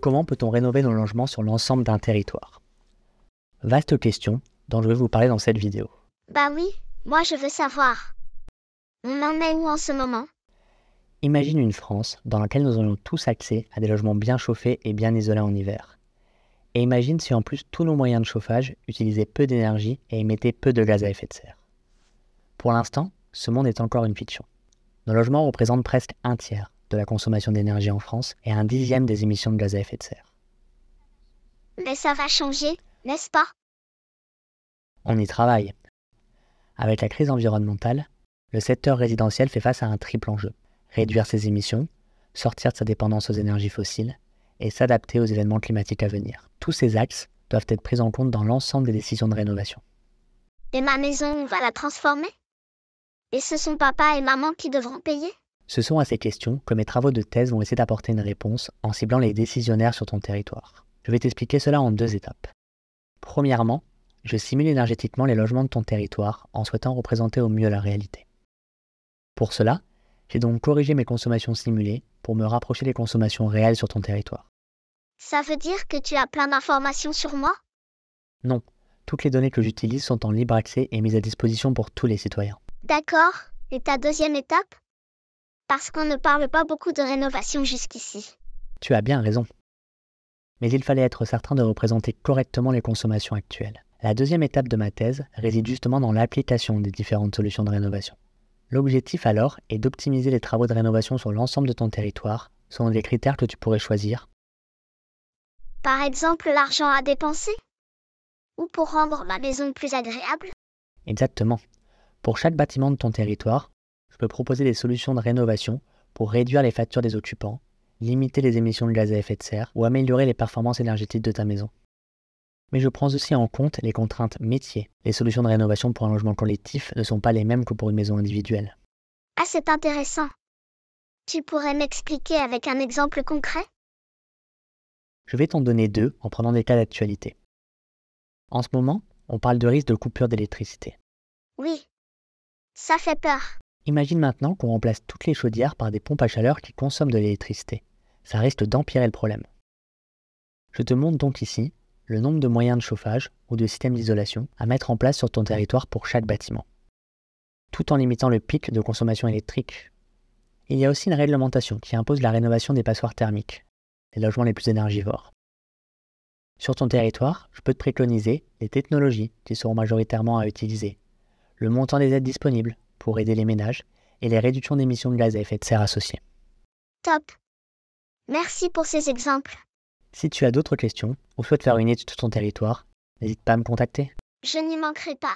Comment peut-on rénover nos logements sur l'ensemble d'un territoire Vaste question dont je vais vous parler dans cette vidéo. Bah oui, moi je veux savoir. On en est où en ce moment Imagine une France dans laquelle nous aurions tous accès à des logements bien chauffés et bien isolés en hiver. Et imagine si en plus tous nos moyens de chauffage utilisaient peu d'énergie et émettaient peu de gaz à effet de serre. Pour l'instant, ce monde est encore une fiction. Nos logements représentent presque un tiers, de la consommation d'énergie en France et un dixième des émissions de gaz à effet de serre. Mais ça va changer, n'est-ce pas On y travaille. Avec la crise environnementale, le secteur résidentiel fait face à un triple enjeu. Réduire ses émissions, sortir de sa dépendance aux énergies fossiles et s'adapter aux événements climatiques à venir. Tous ces axes doivent être pris en compte dans l'ensemble des décisions de rénovation. Et ma maison, on va la transformer Et ce sont papa et maman qui devront payer ce sont à ces questions que mes travaux de thèse vont essayer d'apporter une réponse en ciblant les décisionnaires sur ton territoire. Je vais t'expliquer cela en deux étapes. Premièrement, je simule énergétiquement les logements de ton territoire en souhaitant représenter au mieux la réalité. Pour cela, j'ai donc corrigé mes consommations simulées pour me rapprocher des consommations réelles sur ton territoire. Ça veut dire que tu as plein d'informations sur moi Non, toutes les données que j'utilise sont en libre accès et mises à disposition pour tous les citoyens. D'accord, et ta deuxième étape parce qu'on ne parle pas beaucoup de rénovation jusqu'ici. Tu as bien raison. Mais il fallait être certain de représenter correctement les consommations actuelles. La deuxième étape de ma thèse réside justement dans l'application des différentes solutions de rénovation. L'objectif alors est d'optimiser les travaux de rénovation sur l'ensemble de ton territoire selon des critères que tu pourrais choisir. Par exemple l'argent à dépenser Ou pour rendre ma maison plus agréable Exactement. Pour chaque bâtiment de ton territoire, je peux proposer des solutions de rénovation pour réduire les factures des occupants, limiter les émissions de gaz à effet de serre ou améliorer les performances énergétiques de ta maison. Mais je prends aussi en compte les contraintes métiers. Les solutions de rénovation pour un logement collectif ne sont pas les mêmes que pour une maison individuelle. Ah, c'est intéressant. Tu pourrais m'expliquer avec un exemple concret Je vais t'en donner deux en prenant des cas d'actualité. En ce moment, on parle de risque de coupure d'électricité. Oui, ça fait peur. Imagine maintenant qu'on remplace toutes les chaudières par des pompes à chaleur qui consomment de l'électricité. Ça risque d'empirer le problème. Je te montre donc ici le nombre de moyens de chauffage ou de systèmes d'isolation à mettre en place sur ton territoire pour chaque bâtiment, tout en limitant le pic de consommation électrique. Il y a aussi une réglementation qui impose la rénovation des passoires thermiques, les logements les plus énergivores. Sur ton territoire, je peux te préconiser les technologies qui seront majoritairement à utiliser, le montant des aides disponibles pour aider les ménages et les réductions d'émissions de gaz à effet de serre associées. Top Merci pour ces exemples. Si tu as d'autres questions ou souhaites faire une étude sur ton territoire, n'hésite pas à me contacter. Je n'y manquerai pas.